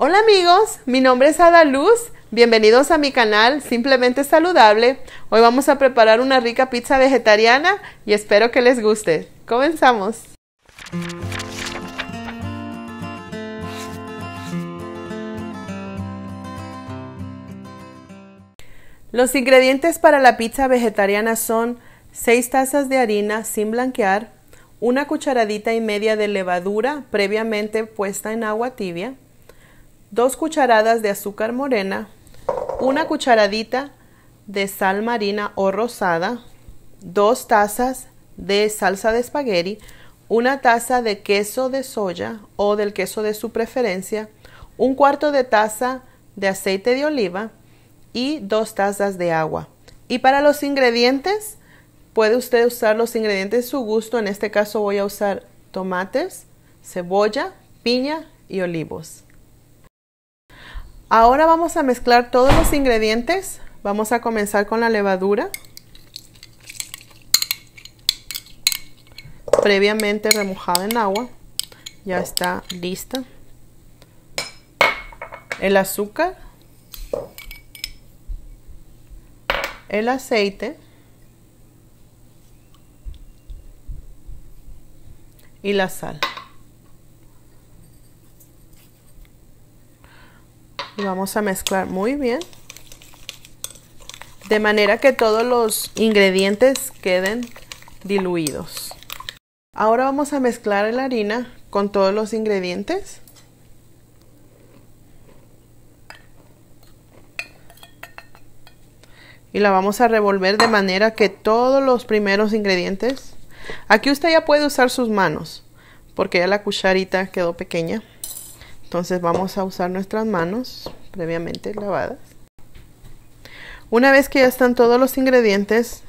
Hola amigos, mi nombre es Ada Luz. Bienvenidos a mi canal Simplemente Saludable. Hoy vamos a preparar una rica pizza vegetariana y espero que les guste. Comenzamos. Los ingredientes para la pizza vegetariana son 6 tazas de harina sin blanquear, una cucharadita y media de levadura previamente puesta en agua tibia, 2 cucharadas de azúcar morena, una cucharadita de sal marina o rosada, 2 tazas de salsa de espagueti, una taza de queso de soya o del queso de su preferencia, un cuarto de taza de aceite de oliva y dos tazas de agua. Y para los ingredientes, puede usted usar los ingredientes de su gusto. En este caso voy a usar tomates, cebolla, piña y olivos. Ahora vamos a mezclar todos los ingredientes. Vamos a comenzar con la levadura. Previamente remojada en agua. Ya está lista. El azúcar. El aceite. Y la sal. y vamos a mezclar muy bien de manera que todos los ingredientes queden diluidos ahora vamos a mezclar la harina con todos los ingredientes y la vamos a revolver de manera que todos los primeros ingredientes aquí usted ya puede usar sus manos porque ya la cucharita quedó pequeña entonces vamos a usar nuestras manos previamente lavadas. Una vez que ya están todos los ingredientes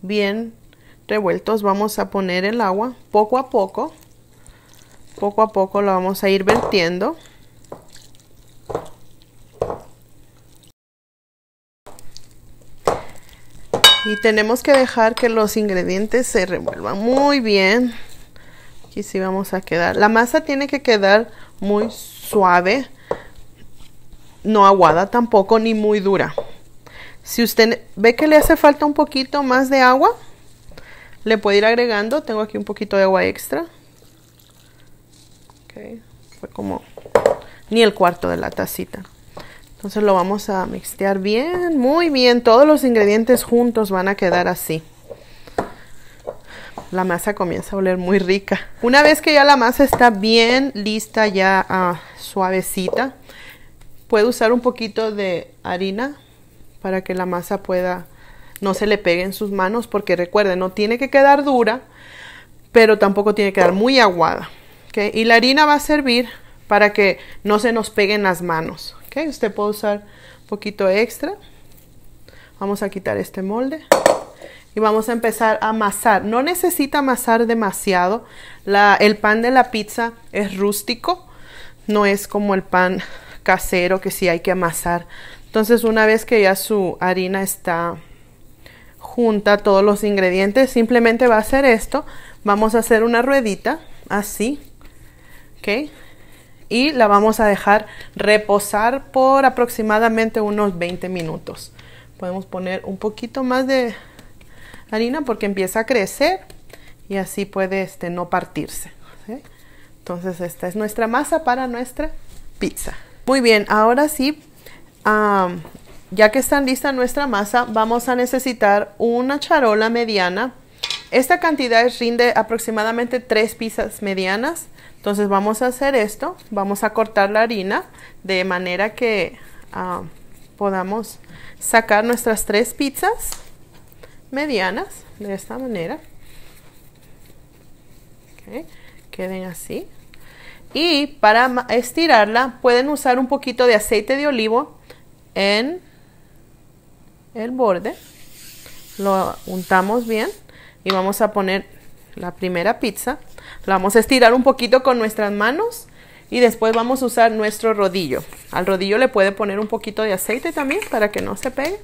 bien revueltos, vamos a poner el agua poco a poco. Poco a poco lo vamos a ir vertiendo. Y tenemos que dejar que los ingredientes se revuelvan muy bien. Aquí sí vamos a quedar. La masa tiene que quedar muy suave, no aguada tampoco, ni muy dura. Si usted ve que le hace falta un poquito más de agua, le puede ir agregando. Tengo aquí un poquito de agua extra. Fue como ni el cuarto de la tacita. Entonces lo vamos a mixtear bien, muy bien. Todos los ingredientes juntos van a quedar así la masa comienza a oler muy rica. Una vez que ya la masa está bien lista, ya ah, suavecita, puedo usar un poquito de harina para que la masa pueda, no se le pegue en sus manos, porque recuerden, no tiene que quedar dura, pero tampoco tiene que quedar muy aguada. Y la harina va a servir para que no se nos peguen las manos. ¿okay? Usted puede usar un poquito extra. Vamos a quitar este molde y vamos a empezar a amasar. No necesita amasar demasiado. el pan de la pizza es rústico, no es como el pan casero que sí hay que amasar. Entonces una vez que ya su harina está junta, todos los ingredientes, simplemente va a hacer esto. Vamos a hacer una ruedita así, ¿ok? Y la vamos a dejar reposar por aproximadamente unos 20 minutos. Podemos poner un poquito más de harina porque empieza a crecer y así puede este, no partirse. Entonces esta es nuestra masa para nuestra pizza. Muy bien, ahora sí, ya que está lista nuestra masa, vamos a necesitar una charola mediana. Esta cantidad rinde aproximadamente tres pizzas medianas. Entonces vamos a hacer esto, vamos a cortar la harina de manera que podamos sacar nuestras tres pizzas medianas de esta manera queden así y para estirarla pueden usar un poquito de aceite de olivo en el borde lo untamos bien y vamos a poner la primera pizza la vamos a estirar un poquito con nuestras manos y después vamos a usar nuestro rodillo. Al rodillo le puede poner un poquito de aceite también para que no se pegue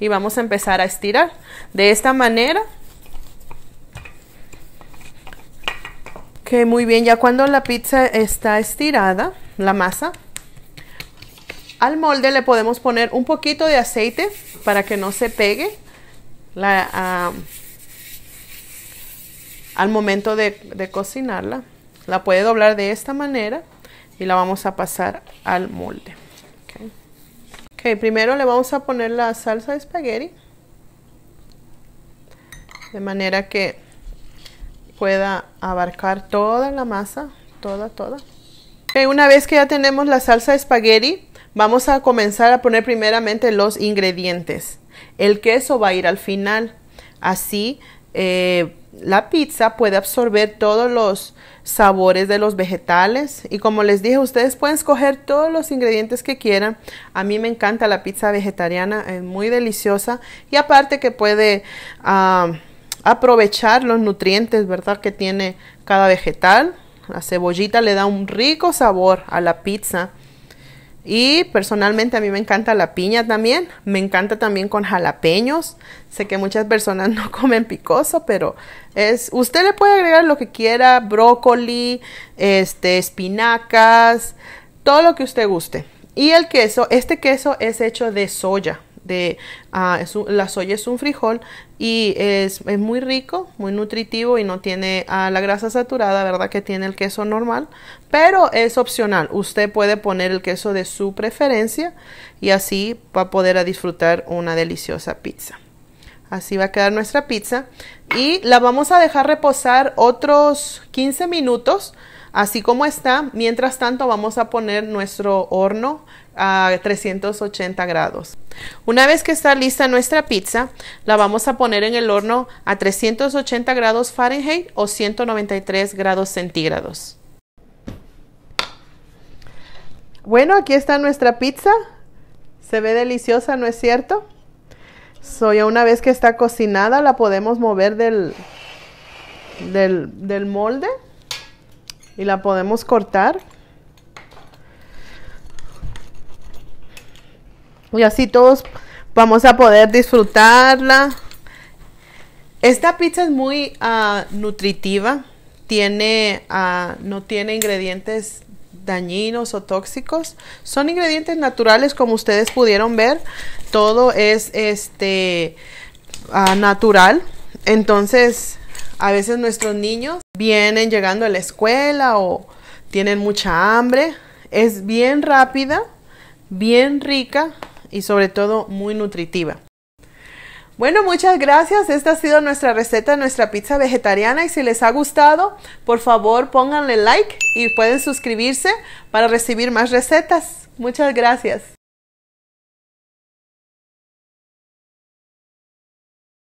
y vamos a empezar a estirar. De esta manera que muy bien, ya cuando la pizza está estirada, la masa, al molde le podemos poner un poquito de aceite para que no se pegue ah, al momento de, de cocinarla. La puede doblar de esta manera y la vamos a pasar al molde. Okay. primero le vamos a poner la salsa de espagueti. De manera que pueda abarcar toda la masa, toda, toda. una vez que ya tenemos la salsa de espagueti, vamos a comenzar a poner primeramente los ingredientes. El queso va a ir al final. Así eh, la pizza puede absorber todos los sabores de los vegetales y como les dije ustedes pueden escoger todos los ingredientes que quieran a mí me encanta la pizza vegetariana es muy deliciosa y aparte que puede ah, aprovechar los nutrientes verdad que tiene cada vegetal la cebollita le da un rico sabor a la pizza y personalmente a mí me encanta la piña también, me encanta también con jalapeños. Sé que muchas personas no comen picoso, pero es usted le puede agregar lo que quiera, brócoli, este espinacas, todo lo que usted guste. Y el queso, este queso es hecho de soya de ah, la soya es un frijol y es, muy rico, muy nutritivo y no tiene ah, la grasa saturada, ¿verdad? Que tiene el queso normal, pero es opcional. Usted puede poner el queso de su preferencia y así va a poder disfrutar una deliciosa pizza. Así va a quedar nuestra pizza y la vamos a dejar reposar otros 15 minutos así como está. Mientras tanto vamos a poner nuestro horno a 380 grados. Una vez que está lista nuestra pizza, la vamos a poner en el horno a 380 grados Fahrenheit o 193 grados centígrados. Bueno, aquí está nuestra pizza. Se ve deliciosa, ¿no es cierto? soy una vez que está cocinada, la podemos mover del, del molde y la podemos cortar. Y así todos vamos a poder disfrutarla. Esta pizza es muy ah, nutritiva, tiene, ah, no tiene ingredientes dañinos o tóxicos. Son ingredientes naturales, como ustedes pudieron ver. Todo es este ah, natural. Entonces, a veces nuestros niños vienen llegando a la escuela o tienen mucha hambre. Es bien rápida, bien rica y sobre todo muy nutritiva. Bueno, muchas gracias. Esta ha sido nuestra receta nuestra pizza vegetariana y si les ha gustado, por favor pónganle like y pueden suscribirse para recibir más recetas. Muchas gracias.